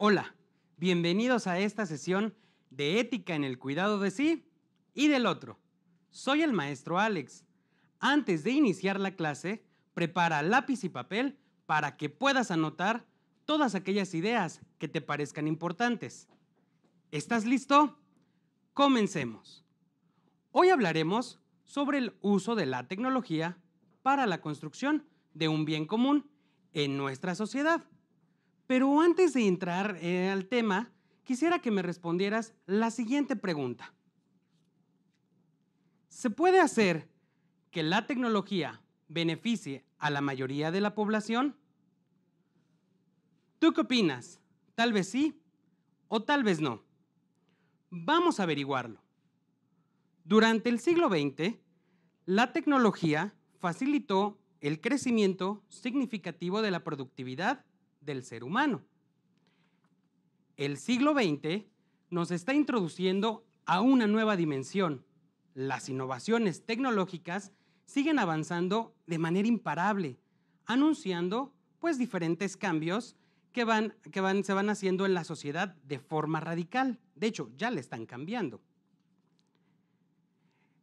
Hola, bienvenidos a esta sesión de ética en el cuidado de sí y del otro. Soy el maestro Alex. Antes de iniciar la clase, prepara lápiz y papel para que puedas anotar todas aquellas ideas que te parezcan importantes. ¿Estás listo? Comencemos. Hoy hablaremos sobre el uso de la tecnología para la construcción de un bien común en nuestra sociedad. Pero antes de entrar eh, al tema, quisiera que me respondieras la siguiente pregunta. ¿Se puede hacer que la tecnología beneficie a la mayoría de la población? ¿Tú qué opinas? Tal vez sí o tal vez no. Vamos a averiguarlo. Durante el siglo XX, la tecnología facilitó el crecimiento significativo de la productividad del ser humano. El siglo XX nos está introduciendo a una nueva dimensión. Las innovaciones tecnológicas siguen avanzando de manera imparable, anunciando pues diferentes cambios que, van, que van, se van haciendo en la sociedad de forma radical. De hecho, ya le están cambiando.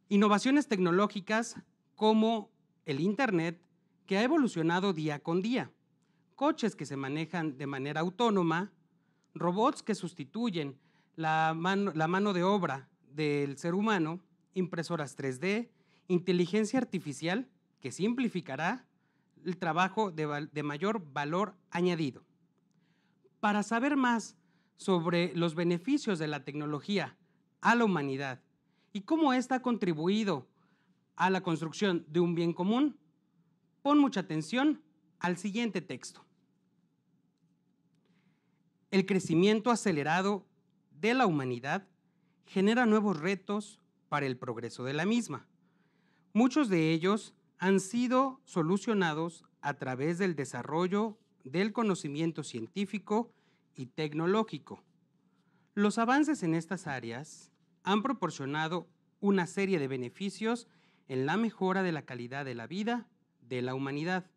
Innovaciones tecnológicas como el Internet, que ha evolucionado día con día coches que se manejan de manera autónoma, robots que sustituyen la mano, de obra del ser humano, impresoras 3D, inteligencia artificial que simplificará el trabajo de, mayor valor añadido. Para saber más sobre los beneficios de la tecnología a la humanidad y cómo esta ha contribuido a la construcción de un bien común, pon mucha atención al siguiente texto. El crecimiento acelerado de la humanidad genera nuevos retos para el progreso de la misma. Muchos de ellos han sido solucionados a través del desarrollo del conocimiento científico y tecnológico. Los avances en estas áreas han proporcionado una serie de beneficios en la mejora de la calidad de la vida de la humanidad.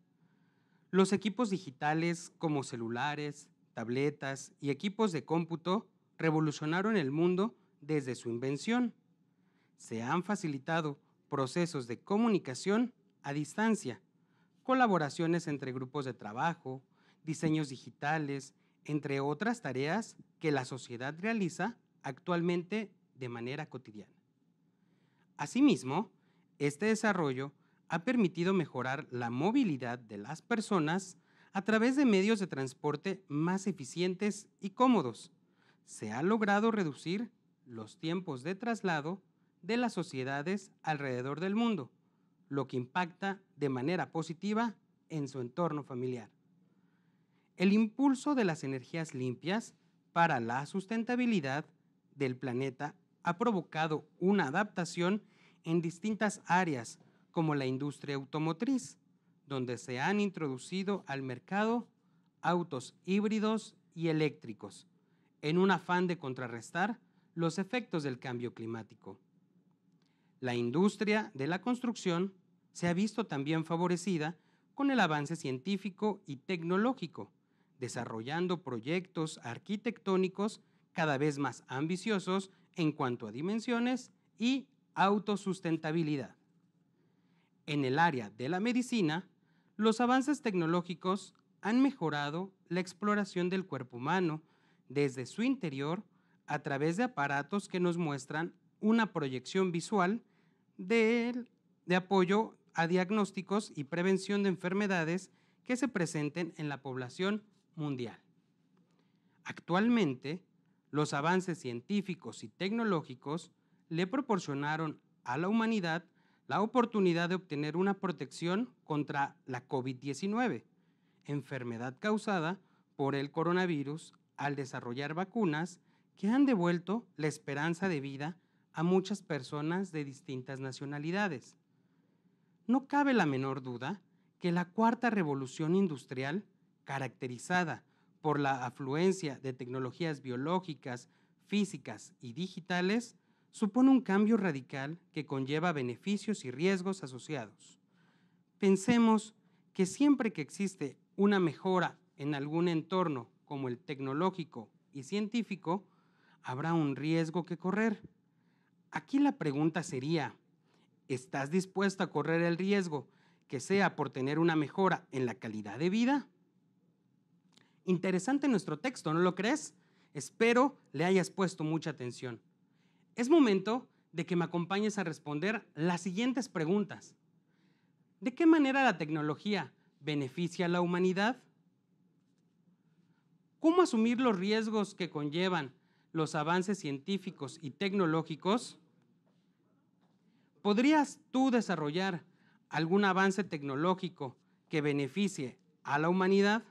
Los equipos digitales como celulares, tabletas y equipos de cómputo revolucionaron el mundo desde su invención. Se han facilitado procesos de comunicación a distancia, colaboraciones entre grupos de trabajo, diseños digitales, entre otras tareas que la sociedad realiza actualmente de manera cotidiana. Asimismo, este desarrollo ha permitido mejorar la movilidad de las personas a través de medios de transporte más eficientes y cómodos. Se ha logrado reducir los tiempos de traslado de las sociedades alrededor del mundo, lo que impacta de manera positiva en su entorno familiar. El impulso de las energías limpias para la sustentabilidad del planeta ha provocado una adaptación en distintas áreas, como la industria automotriz, donde se han introducido al mercado autos híbridos y eléctricos, en un afán de contrarrestar los efectos del cambio climático. La industria de la construcción se ha visto también favorecida con el avance científico y tecnológico, desarrollando proyectos arquitectónicos cada vez más ambiciosos en cuanto a dimensiones y autosustentabilidad. En el área de la medicina, los avances tecnológicos han mejorado la exploración del cuerpo humano desde su interior a través de aparatos que nos muestran una proyección visual de, apoyo a diagnósticos y prevención de enfermedades que se presenten en la población mundial. Actualmente, los avances científicos y tecnológicos le proporcionaron a la humanidad la oportunidad de obtener una protección contra la COVID-19, enfermedad causada por el coronavirus al desarrollar vacunas que han devuelto la esperanza de vida a muchas personas de distintas nacionalidades. No cabe la menor duda que la cuarta revolución industrial, caracterizada por la afluencia de tecnologías biológicas, físicas y digitales, supone un cambio radical que conlleva beneficios y riesgos asociados. Pensemos que siempre que existe una mejora en algún entorno como el tecnológico y científico, habrá un riesgo que correr. Aquí la pregunta sería, ¿estás dispuesto a correr el riesgo que sea por tener una mejora en la calidad de vida? Interesante nuestro texto, ¿no lo crees? Espero le hayas puesto mucha atención. Es momento de que me acompañes a responder las siguientes preguntas. ¿De qué manera la tecnología beneficia a la humanidad? ¿Cómo asumir los riesgos que conllevan los avances científicos y tecnológicos? ¿Podrías tú desarrollar algún avance tecnológico que beneficie a la humanidad?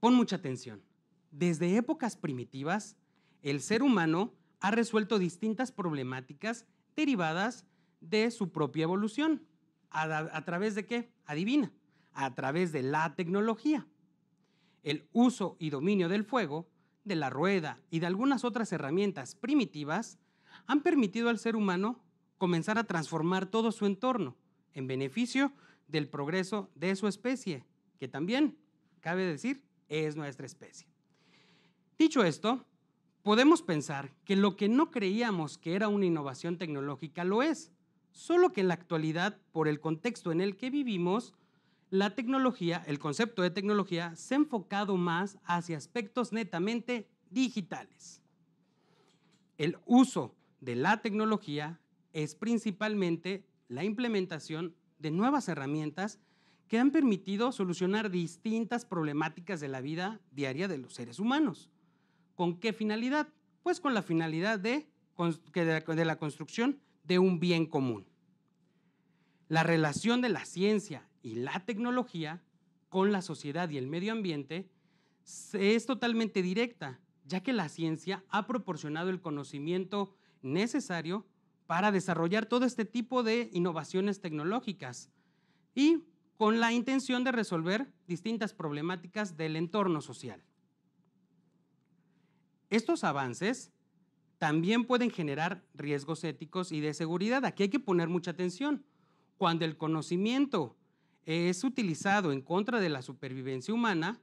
Pon mucha atención. Desde épocas primitivas, el ser humano ha resuelto distintas problemáticas derivadas de su propia evolución. ¿A, través de qué? Adivina, a través de la tecnología. El uso y dominio del fuego, de la rueda y de algunas otras herramientas primitivas han permitido al ser humano comenzar a transformar todo su entorno en beneficio del progreso de su especie, que también, cabe decir, es nuestra especie. Dicho esto, podemos pensar que lo que no creíamos que era una innovación tecnológica lo es, solo que en la actualidad, por el contexto en el que vivimos, la tecnología, el concepto de tecnología, se ha enfocado más hacia aspectos netamente digitales. El uso de la tecnología es principalmente la implementación de nuevas herramientas que han permitido solucionar distintas problemáticas de la vida diaria de los seres humanos. ¿Con qué finalidad? Pues con la finalidad de, de la construcción de un bien común. La relación de la ciencia y la tecnología con la sociedad y el medio ambiente es totalmente directa, ya que la ciencia ha proporcionado el conocimiento necesario para desarrollar todo este tipo de innovaciones tecnológicas y con la intención de resolver distintas problemáticas del entorno social. Estos avances también pueden generar riesgos éticos y de seguridad. Aquí hay que poner mucha atención. Cuando el conocimiento es utilizado en contra de la supervivencia humana,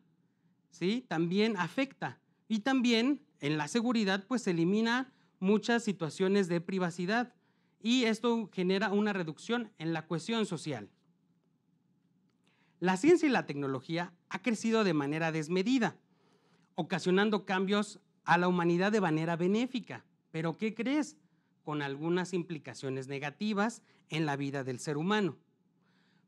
¿sí? también afecta. Y también en la seguridad, pues elimina muchas situaciones de privacidad y esto genera una reducción en la cohesión social. La ciencia y la tecnología ha crecido de manera desmedida, ocasionando cambios a la humanidad de manera benéfica. Pero ¿qué crees? Con algunas implicaciones negativas en la vida del ser humano.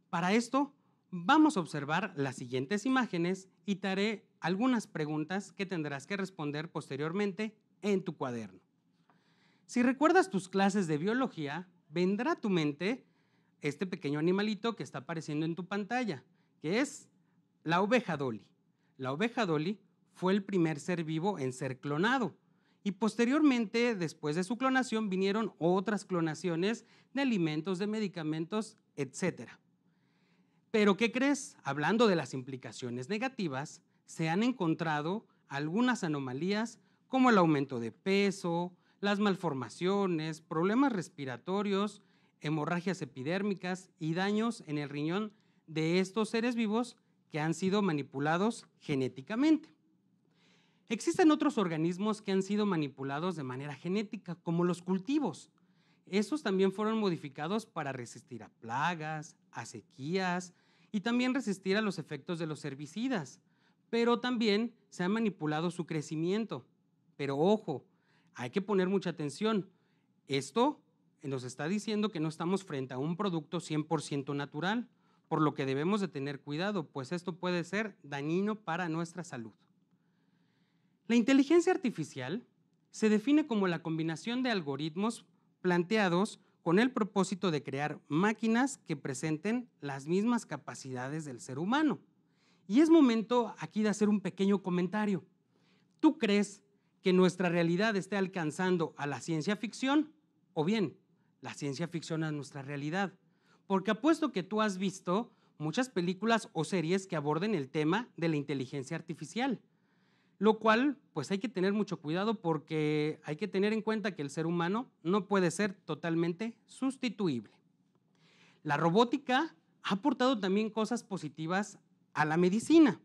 Para esto, vamos a observar las siguientes imágenes y te haré algunas preguntas que tendrás que responder posteriormente en tu cuaderno. Si recuerdas tus clases de biología, vendrá a tu mente este pequeño animalito que está apareciendo en tu pantalla, que es la oveja Dolly. La oveja Dolly fue el primer ser vivo en ser clonado. Y posteriormente, después de su clonación, vinieron otras clonaciones de alimentos, de medicamentos, etc. Pero, ¿qué crees? Hablando de las implicaciones negativas, se han encontrado algunas anomalías como el aumento de peso, las malformaciones, problemas respiratorios, hemorragias epidérmicas y daños en el riñón de estos seres vivos que han sido manipulados genéticamente. Existen otros organismos que han sido manipulados de manera genética, como los cultivos. Esos también fueron modificados para resistir a plagas, a sequías y también resistir a los efectos de los herbicidas. Pero también se ha manipulado su crecimiento. Pero ojo, hay que poner mucha atención. Esto nos está diciendo que no estamos frente a un producto 100% natural, por lo que debemos de tener cuidado, pues esto puede ser dañino para nuestra salud. La inteligencia artificial se define como la combinación de algoritmos planteados con el propósito de crear máquinas que presenten las mismas capacidades del ser humano. Y es momento aquí de hacer un pequeño comentario. ¿Tú crees que nuestra realidad esté alcanzando a la ciencia ficción? O bien, la ciencia ficción a nuestra realidad. Porque apuesto que tú has visto muchas películas o series que aborden el tema de la inteligencia artificial. Lo cual, pues hay que tener mucho cuidado porque hay que tener en cuenta que el ser humano no puede ser totalmente sustituible. La robótica ha aportado también cosas positivas a la medicina,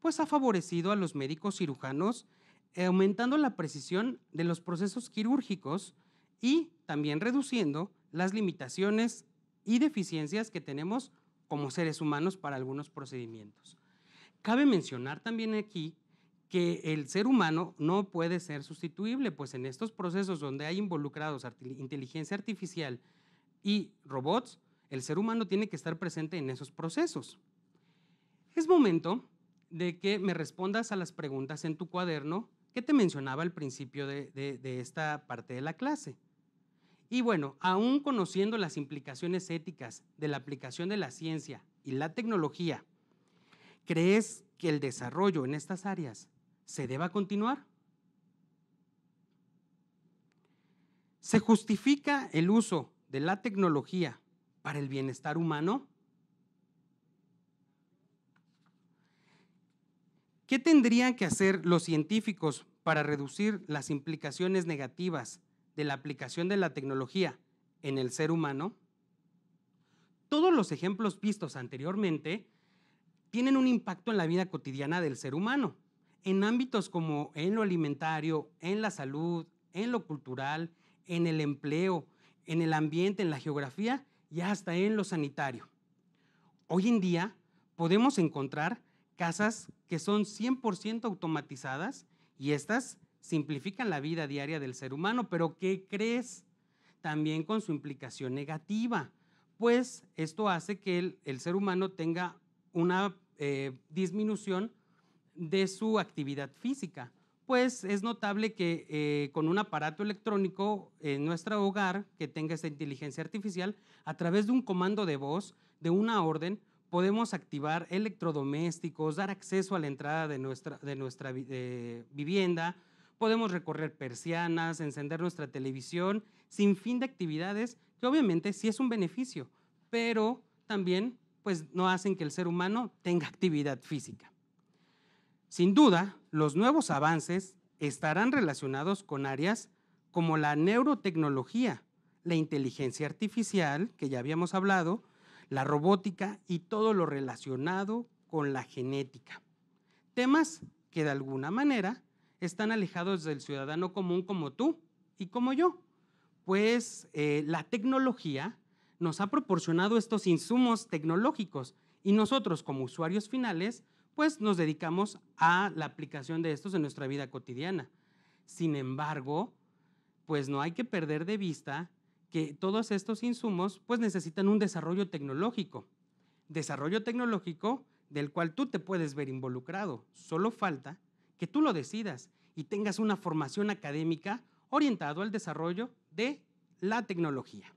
pues ha favorecido a los médicos cirujanos eh, aumentando la precisión de los procesos quirúrgicos y también reduciendo las limitaciones y deficiencias que tenemos como seres humanos para algunos procedimientos. Cabe mencionar también aquí que el ser humano no puede ser sustituible, pues en estos procesos donde hay involucrados inteligencia artificial y robots, el ser humano tiene que estar presente en esos procesos. Es momento de que me respondas a las preguntas en tu cuaderno que te mencionaba al principio de, de esta parte de la clase. Y bueno, aún conociendo las implicaciones éticas de la aplicación de la ciencia y la tecnología, ¿crees que el desarrollo en estas áreas se deba continuar. ¿Se justifica el uso de la tecnología para el bienestar humano? ¿Qué tendrían que hacer los científicos para reducir las implicaciones negativas de la aplicación de la tecnología en el ser humano? Todos los ejemplos vistos anteriormente tienen un impacto en la vida cotidiana del ser humano en ámbitos como en lo alimentario, en la salud, en lo cultural, en el empleo, en el ambiente, en la geografía y hasta en lo sanitario. Hoy en día podemos encontrar casas que son 100% automatizadas y estas simplifican la vida diaria del ser humano, pero ¿qué crees? También con su implicación negativa, pues esto hace que el, ser humano tenga una eh, disminución de su actividad física. Pues es notable que eh, con un aparato electrónico en nuestro hogar que tenga esa inteligencia artificial, a través de un comando de voz, de una orden, podemos activar electrodomésticos, dar acceso a la entrada de nuestra, de nuestra eh, vivienda, podemos recorrer persianas, encender nuestra televisión, sin fin de actividades que obviamente sí es un beneficio, pero también pues no hacen que el ser humano tenga actividad física. Sin duda, los nuevos avances estarán relacionados con áreas como la neurotecnología, la inteligencia artificial, que ya habíamos hablado, la robótica y todo lo relacionado con la genética. Temas que de alguna manera están alejados del ciudadano común como tú y como yo, pues eh, la tecnología nos ha proporcionado estos insumos tecnológicos y nosotros como usuarios finales pues nos dedicamos a la aplicación de estos en nuestra vida cotidiana. Sin embargo, pues no hay que perder de vista que todos estos insumos pues necesitan un desarrollo tecnológico. Desarrollo tecnológico del cual tú te puedes ver involucrado. Solo falta que tú lo decidas y tengas una formación académica orientado al desarrollo de la tecnología.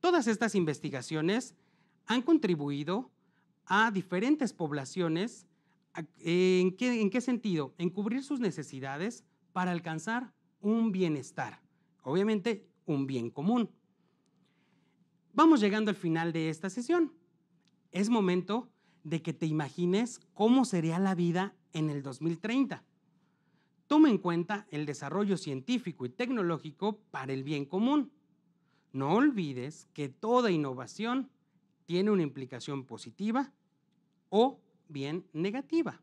Todas estas investigaciones han contribuido a diferentes poblaciones. ¿En qué, sentido? En cubrir sus necesidades para alcanzar un bienestar. Obviamente, un bien común. Vamos llegando al final de esta sesión. Es momento de que te imagines cómo sería la vida en el 2030. Toma en cuenta el desarrollo científico y tecnológico para el bien común. No olvides que toda innovación tiene una implicación positiva o bien negativa.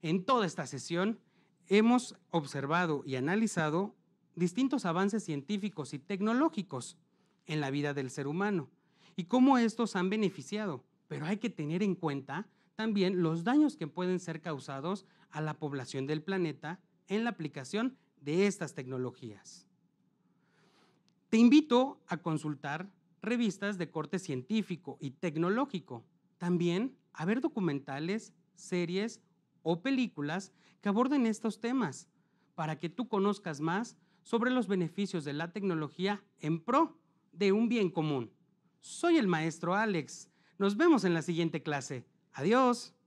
En toda esta sesión hemos observado y analizado distintos avances científicos y tecnológicos en la vida del ser humano y cómo estos han beneficiado, pero hay que tener en cuenta también los daños que pueden ser causados a la población del planeta en la aplicación de estas tecnologías. Te invito a consultar revistas de corte científico y tecnológico. También a ver documentales, series o películas que aborden estos temas para que tú conozcas más sobre los beneficios de la tecnología en pro de un bien común. Soy el maestro Alex. Nos vemos en la siguiente clase. Adiós.